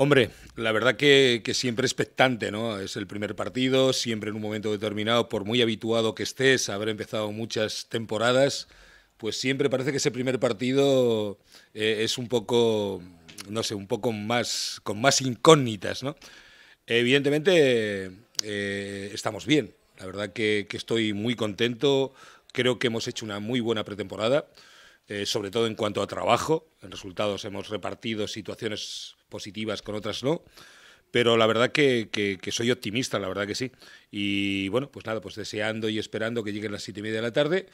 Hombre, la verdad que, que, siempre expectante, ¿no? Es el primer partido, siempre en un momento determinado, por muy habituado que estés, haber empezado muchas temporadas, pues siempre parece que ese primer partido eh, es un poco, no sé, un poco más, con más incógnitas, ¿no? Evidentemente eh, estamos bien, la verdad que, que estoy muy contento, creo que hemos hecho una muy buena pretemporada. Eh, sobre todo en cuanto a trabajo. En resultados hemos repartido situaciones positivas con otras no. Pero la verdad que, soy optimista, la verdad que sí. Y bueno, pues nada, pues deseando y esperando que lleguen las siete y media de la tarde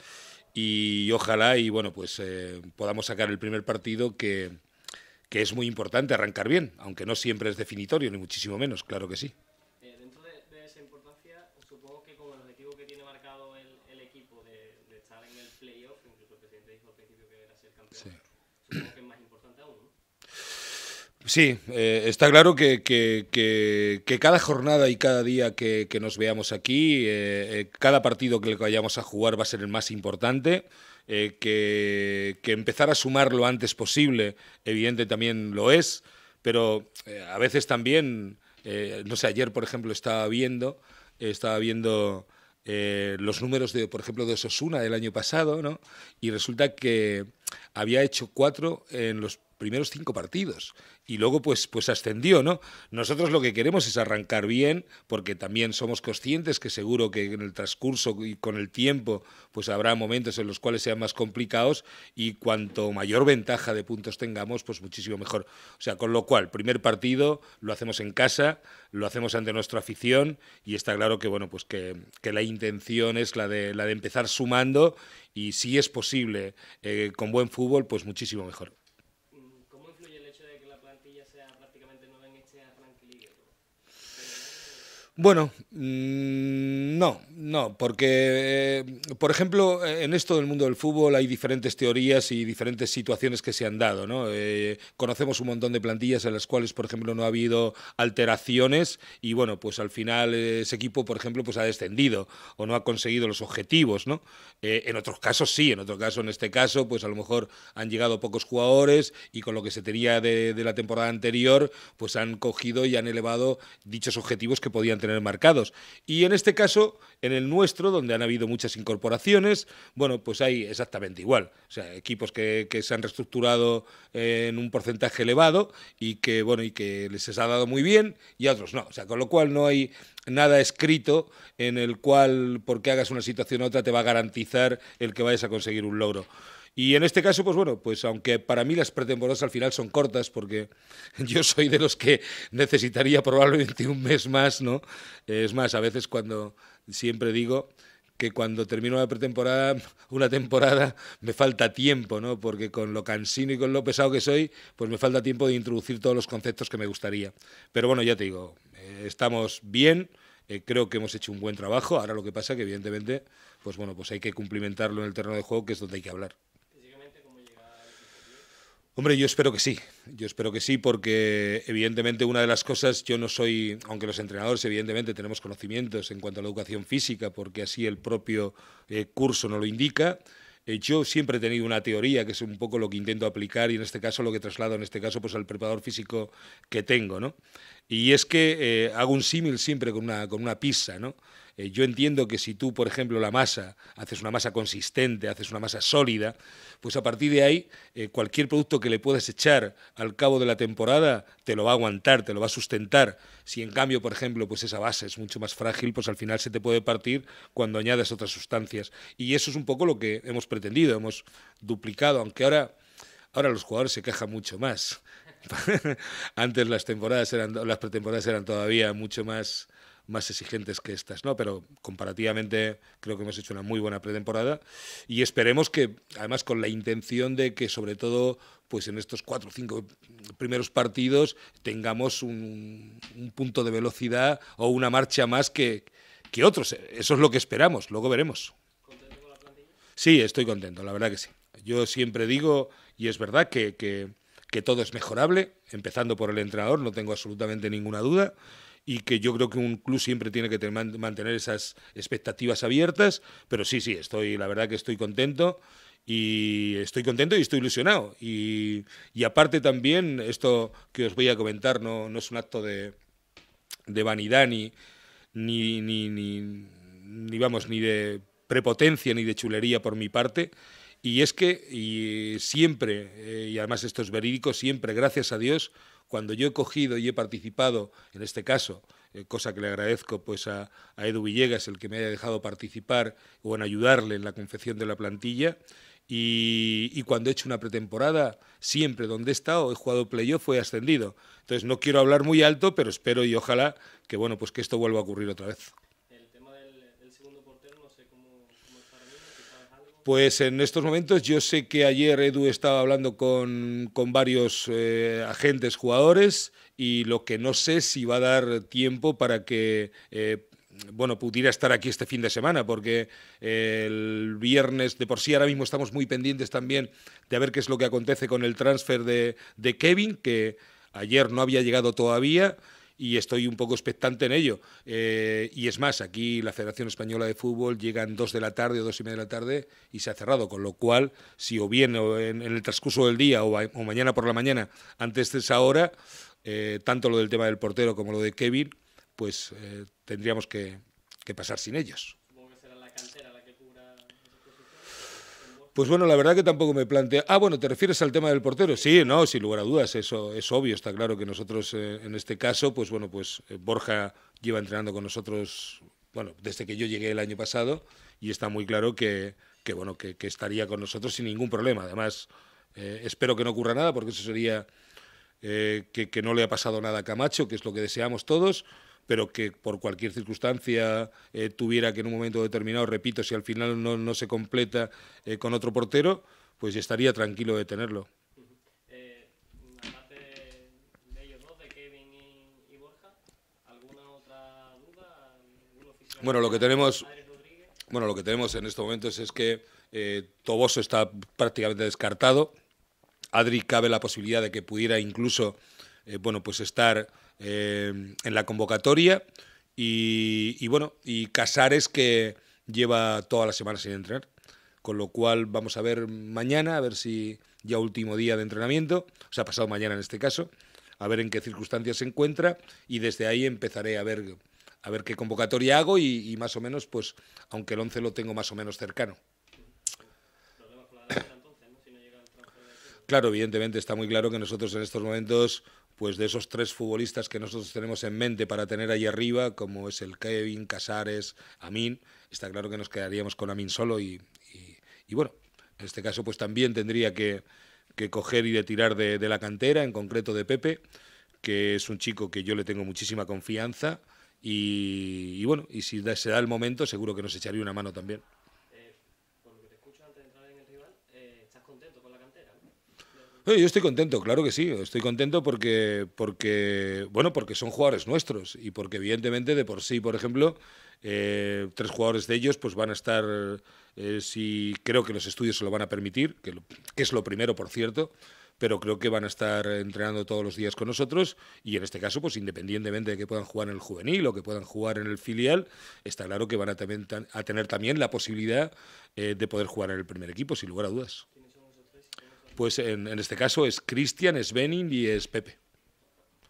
y ojalá y bueno, pues eh, podamos sacar el primer partido que, que es muy importante arrancar bien, aunque no siempre es definitorio, ni muchísimo menos, claro que sí. Sí, eh, está claro que, cada jornada y cada día que, nos veamos aquí, eh, eh, cada partido que vayamos a jugar va a ser el más importante. que, empezar a sumar lo antes posible, evidente también lo es, pero a veces también, no sé, ayer por ejemplo estaba viendo, estaba viendo los números de, por ejemplo, de Sosuna del año pasado, ¿no? Y resulta que había hecho cuatro en los primeros cinco partidos. Y luego, pues, pues ascendió, ¿no? Nosotros lo que queremos es arrancar bien, porque también somos conscientes que seguro que en el transcurso y con el tiempo, pues habrá momentos en los cuales sean más complicados y cuanto mayor ventaja de puntos tengamos, pues muchísimo mejor. O sea, con lo cual, primer partido lo hacemos en casa, lo hacemos ante nuestra afición y está claro que, bueno, pues que, la intención es la de, la de empezar sumando y si es posible eh, con buen fútbol, pues muchísimo mejor. Bueno, mm, no, no, porque, eh, por ejemplo, en esto del mundo del fútbol hay diferentes teorías y diferentes situaciones que se han dado. ¿no? Eh, conocemos un montón de plantillas en las cuales, por ejemplo, no ha habido alteraciones y, bueno, pues al final ese equipo, por ejemplo, pues ha descendido o no ha conseguido los objetivos. ¿no? Eh, en otros casos sí, en otro caso, en este caso, pues a lo mejor han llegado pocos jugadores y con lo que se tenía de la temporada anterior, pues han cogido y han elevado dichos objetivos que podían tener tener marcados. Y en este caso, en el nuestro, donde han habido muchas incorporaciones, bueno, pues hay exactamente igual. O sea, equipos que, se han reestructurado en un porcentaje elevado y que, bueno, y que les ha dado muy bien y otros no. O sea, con lo cual no hay nada escrito en el cual, porque hagas una situación u otra, te va a garantizar el que vayas a conseguir un logro. Y en este caso, pues bueno, pues aunque para mí las pretemporadas al final son cortas, porque yo soy de los que necesitaría probablemente un mes más, ¿no? Es más, a veces cuando siempre digo que cuando termino la pretemporada, una temporada, me falta tiempo, ¿no? Porque con lo cansino y con lo pesado que soy, pues me falta tiempo de introducir todos los conceptos que me gustaría. Pero bueno, ya te digo, eh, estamos bien, eh, creo que hemos hecho un buen trabajo. Ahora lo que pasa es que evidentemente, pues bueno, pues hay que cumplimentarlo en el terreno de juego, que es donde hay que hablar. Hombre, yo espero que sí. Yo espero que sí, porque evidentemente una de las cosas, yo no soy, aunque los entrenadores evidentemente tenemos conocimientos en cuanto a la educación física, porque así el propio eh, curso nos lo indica. Eh, yo siempre he tenido una teoría que es un poco lo que intento aplicar y en este caso lo que traslado en este caso pues al preparador físico que tengo, ¿no? Y es que eh, hago un símil siempre con una, con pizza, eh, yo entiendo que si tú, por ejemplo, la masa, haces una masa consistente, haces una masa sólida, pues a partir de ahí eh, cualquier producto que le puedas echar al cabo de la temporada te lo va a aguantar, te lo va a sustentar. Si en cambio, por ejemplo, pues esa base es mucho más frágil, pues al final se te puede partir cuando añades otras sustancias. Y eso es un poco lo que hemos pretendido, hemos duplicado, aunque ahora, ahora los jugadores se quejan mucho más Antes las temporadas eran, las pretemporadas eran todavía mucho más, más exigentes que estas, ¿no? Pero comparativamente creo que hemos hecho una muy buena pretemporada y esperemos que, además con la intención de que sobre todo pues en estos cuatro o cinco primeros partidos tengamos un, punto de velocidad o una marcha más que, que otros. Eso es lo que esperamos, luego veremos. ¿Contento con la plantilla? Sí, estoy contento, la verdad que sí. Yo siempre digo, y es verdad que que todo es mejorable, empezando por el entrenador, no tengo absolutamente ninguna duda, y que yo creo que un club siempre tiene que mantener esas expectativas abiertas, pero sí, sí, estoy, la verdad que estoy contento y estoy contento y estoy ilusionado. Y, aparte también, esto que os voy a comentar no, no es un acto de, vanidad ni, ni, ni, vamos, ni de prepotencia ni de chulería por mi parte, y es que y siempre, eh, y además esto es verídico, siempre, gracias a Dios, cuando yo he cogido y he participado, en este caso, eh, cosa que le agradezco pues a, Edu Villegas, el que me haya dejado participar o en ayudarle en la confección de la plantilla, y, cuando he hecho una pretemporada, siempre donde he estado, he jugado playoff, fue ascendido. Entonces no quiero hablar muy alto, pero espero y ojalá que bueno, pues que esto vuelva a ocurrir otra vez. Pues en estos momentos yo sé que ayer Edu estaba hablando con, varios eh, agentes, jugadores, y lo que no sé si va a dar tiempo para que... Eh, bueno, pudiera estar aquí este fin de semana, porque eh, el viernes, de por sí ahora mismo estamos muy pendientes también de ver qué es lo que acontece con el transfer de, de Kevin, que ayer no había llegado todavía y estoy un poco expectante en ello. Eh, y es más, aquí la Federación Española de Fútbol llega en 2 de la tarde o dos y media de la tarde y se ha cerrado, con lo cual, si o bien en, el transcurso del día o, mañana por la mañana, antes de esa hora, eh, tanto lo del tema del portero como lo de Kevin, pues eh, tendríamos que, pasar sin ellos. Pues bueno, la verdad que tampoco me plantea. Ah, bueno, ¿te refieres al tema del portero? Sí, no, sin lugar a dudas, eso es obvio, está claro que nosotros eh, en este caso, pues bueno, pues eh, Borja lleva entrenando con nosotros, bueno, desde que yo llegué el año pasado y está muy claro que, que bueno, que, estaría con nosotros sin ningún problema. Además, eh, espero que no ocurra nada porque eso sería que no le ha pasado nada a Camacho, que es lo que deseamos todos pero que por cualquier circunstancia eh, tuviera que en un momento determinado, repito, si al final no, no se completa eh, con otro portero, pues estaría tranquilo de tenerlo. Bueno, lo que tenemos, bueno, lo que tenemos en estos momentos es que eh, Toboso está prácticamente descartado. Adri cabe la posibilidad de que pudiera incluso eh, bueno, pues estar eh, en la convocatoria y, bueno, y Casares que lleva toda la semana sin entrenar, con lo cual vamos a ver mañana, a ver si ya último día de entrenamiento, o sea, pasado mañana en este caso, a ver en qué circunstancias se encuentra y desde ahí empezaré a ver a ver qué convocatoria hago y, más o menos, pues, aunque el 11 lo tengo más o menos cercano. Claro, evidentemente está muy claro que nosotros en estos momentos pues de esos tres futbolistas que nosotros tenemos en mente para tener ahí arriba, como es el Kevin, Casares, Amin, está claro que nos quedaríamos con Amin solo y, bueno, en este caso pues también tendría que, coger y de tirar de, la cantera, en concreto de Pepe, que es un chico que yo le tengo muchísima confianza y, bueno, y si se da el momento seguro que nos echaría una mano también. Yo estoy contento, claro que sí. Estoy contento porque, porque, bueno, porque son jugadores nuestros y porque evidentemente de por sí, por ejemplo, eh, tres jugadores de ellos pues van a estar, eh, si creo que los estudios se lo van a permitir, que, es lo primero, por cierto, pero creo que van a estar entrenando todos los días con nosotros y en este caso, pues independientemente de que puedan jugar en el juvenil o que puedan jugar en el filial, está claro que van a, tener también la posibilidad eh, de poder jugar en el primer equipo, sin lugar a dudas pues en, este caso es Cristian, es Benin y es Pepe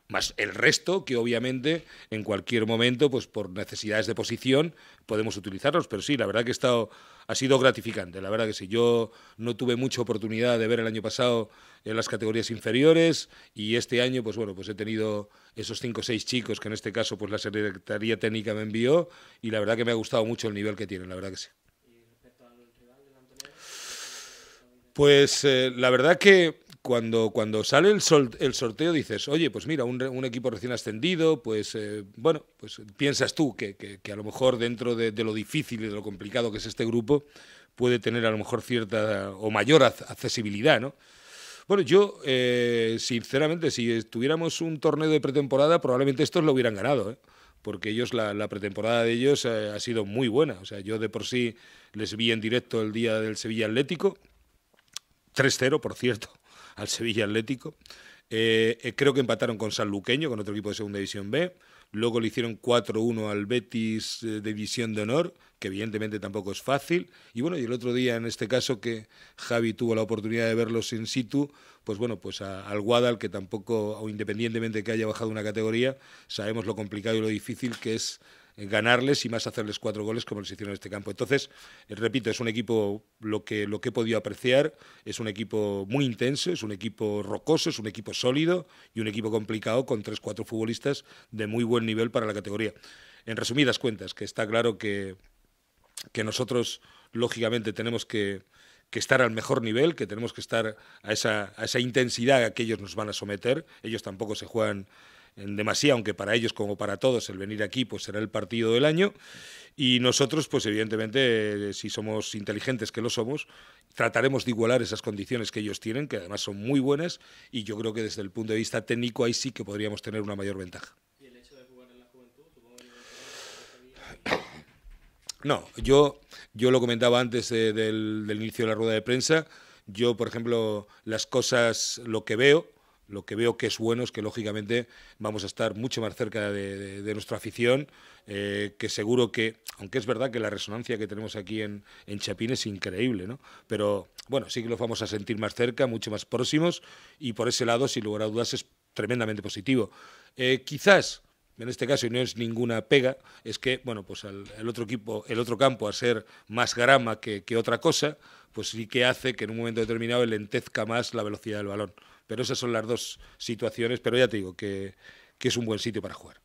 más el resto que obviamente en cualquier momento, pues por necesidades de posición, podemos utilizarlos. Pero sí, la verdad que estado, ha sido gratificante, la verdad que sí. Yo no tuve mucha oportunidad de ver el año pasado en las categorías inferiores y este año, pues bueno, pues he tenido esos cinco o seis chicos que en este caso pues la Secretaría Técnica me envió y la verdad que me ha gustado mucho el nivel que tienen, la verdad que sí. Pues eh, la verdad que cuando, cuando sale el, el sorteo dices, oye, pues mira, un, equipo recién ascendido, pues eh, bueno, pues piensas tú que, a lo mejor dentro de, lo difícil y de lo complicado que es este grupo, puede tener a lo mejor cierta o mayor accesibilidad, ¿no? Bueno, yo, eh, sinceramente, si tuviéramos un torneo de pretemporada, probablemente estos lo hubieran ganado, porque ellos la, la, pretemporada de ellos ha sido muy buena. O sea, yo de por sí les vi en directo el día del Sevilla Atlético, 3-0, por cierto, al Sevilla Atlético. Eh, eh, creo que empataron con San Luqueño, con otro equipo de Segunda División B. Luego le hicieron 4-1 al Betis eh, de División de Honor, que evidentemente tampoco es fácil. Y bueno, y el otro día, en este caso, que Javi tuvo la oportunidad de verlos in situ, pues bueno, pues al Guadal, que tampoco, o independientemente que haya bajado una categoría, sabemos lo complicado y lo difícil que es ganarles y más hacerles cuatro goles como les hicieron en este campo. Entonces, eh, repito, es un equipo, lo que, lo que he podido apreciar, es un equipo muy intenso, es un equipo rocoso, es un equipo sólido y un equipo complicado con tres, cuatro futbolistas de muy buen nivel para la categoría. En resumidas cuentas, que está claro que, que nosotros, lógicamente, tenemos que, estar al mejor nivel, que tenemos que estar a esa, a esa intensidad a que ellos nos van a someter. Ellos tampoco se juegan en demasía, aunque para ellos como para todos el venir aquí pues será el partido del año. Y nosotros, pues evidentemente, eh, si somos inteligentes, que lo somos, trataremos de igualar esas condiciones que ellos tienen, que además son muy buenas, y yo creo que desde el punto de vista técnico ahí sí que podríamos tener una mayor ventaja. ¿Y el hecho de jugar en la juventud? No, yo, yo lo comentaba antes del inicio de la rueda de prensa. Yo, por ejemplo, las cosas, lo que veo, lo que veo que es bueno es que lógicamente vamos a estar mucho más cerca de, nuestra afición, eh, que seguro que, aunque es verdad que la resonancia que tenemos aquí en, en, Chapín es increíble, ¿no? Pero bueno, sí que los vamos a sentir más cerca, mucho más próximos y por ese lado, sin lugar a dudas, es tremendamente positivo. Eh, quizás en este caso, y no es ninguna pega, es que, bueno, pues el otro equipo, el otro campo, a ser más grama que, que, otra cosa, pues sí que hace que en un momento determinado lentezca más la velocidad del balón. Pero esas son las dos situaciones, pero ya te digo que, que es un buen sitio para jugar.